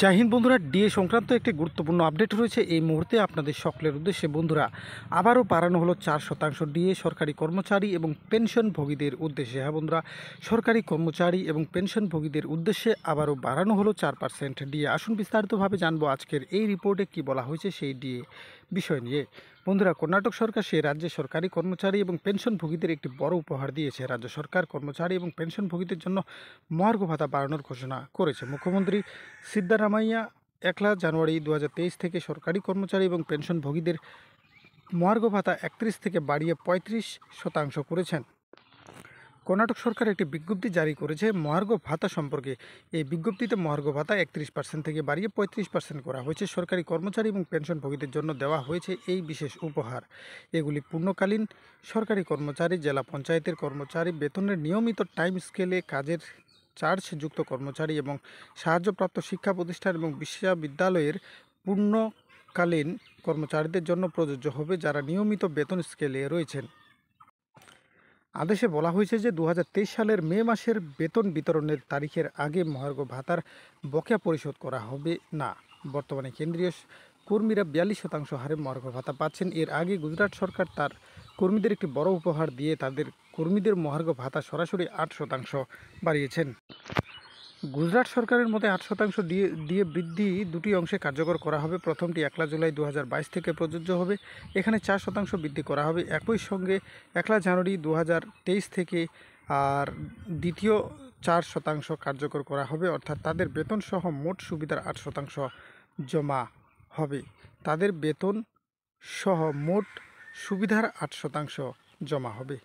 জাহিন হিন্দ বন্ধুরা ডিএ সংক্রান্ত একটি গুরুত্বপূর্ণ আপডেট রয়েছে এই মুহূর্তে আপনাদের সকলের উদ্দেশ্যে বন্ধুরা আবারও বাড়ানো হলো চার শতাংশ ডিএ সরকারি কর্মচারী এবং পেনশনভোগীদের উদ্দেশ্যে হ্যাঁ বন্ধুরা সরকারি কর্মচারী এবং পেনশনভোগীদের উদ্দেশ্যে আবারও বাড়ানো হলো চার পার্সেন্ট ডিএ আসুন বিস্তারিতভাবে জানবো আজকের এই রিপোর্টে কি বলা হয়েছে সেই ডিএ বিষয় নিয়ে বন্ধুরা কর্ণাটক সরকার সে রাজ্যে সরকারি কর্মচারী এবং পেনশনভোগীদের একটি বড় উপহার দিয়েছে রাজ্য সরকার কর্মচারী এবং পেনশনভোগীদের জন্য মহার্ঘ ভাতা বাড়ানোর ঘোষণা করেছে মুখ্যমন্ত্রী সিদ্ধারামাইয়া একলা জানুয়ারি দু থেকে সরকারি কর্মচারী এবং পেনশনভোগীদের মহার্ঘ ভাতা একত্রিশ থেকে বাড়িয়ে ৩৫ শতাংশ করেছেন কর্ণাটক সরকার একটি বিজ্ঞপ্তি জারি করেছে মহার্ঘ ভাতা সম্পর্কে এই বিজ্ঞপ্তিতে মহার্ঘ ভাতা একত্রিশ পার্সেন্ট থেকে বাড়িয়ে পঁয়ত্রিশ পার্সেন্ট করা হয়েছে সরকারি কর্মচারী এবং পেনশনভোগীদের জন্য দেওয়া হয়েছে এই বিশেষ উপহার এগুলি পূর্ণকালীন সরকারি কর্মচারী জেলা পঞ্চায়েতের কর্মচারী বেতনের নিয়মিত টাইম স্কেলে কাজের চার্জ যুক্ত কর্মচারী এবং সাহায্যপ্রাপ্ত শিক্ষা প্রতিষ্ঠান এবং বিশ্ববিদ্যালয়ের পূর্ণকালীন কর্মচারীদের জন্য প্রযোজ্য হবে যারা নিয়মিত বেতন স্কেলে রয়েছেন আদেশে বলা হয়েছে যে দু সালের মে মাসের বেতন বিতরণের তারিখের আগে মহার্ঘ ভাতার বকেয়া পরিশোধ করা হবে না বর্তমানে কেন্দ্রীয় কর্মীরা বিয়াল্লিশ শতাংশ হারে মহার্ঘ ভাতা পাচ্ছেন এর আগে গুজরাট সরকার তার কর্মীদের একটি বড় উপহার দিয়ে তাদের কর্মীদের মহার্ঘ ভাতা সরাসরি আট শতাংশ বাড়িয়েছেন গুজরাট সরকারের মতে আট শতাংশ দিয়ে দিয়ে বৃদ্ধি দুটি অংশে কার্যকর করা হবে প্রথমটি একলা জুলাই দু থেকে প্রযোজ্য হবে এখানে চার শতাংশ বৃদ্ধি করা হবে একই সঙ্গে একলা জানুয়ারি দু থেকে আর দ্বিতীয় চার শতাংশ কার্যকর করা হবে অর্থাৎ তাদের বেতন সহ মোট সুবিধার আট শতাংশ জমা হবে তাদের বেতন সহ মোট সুবিধার আট শতাংশ জমা হবে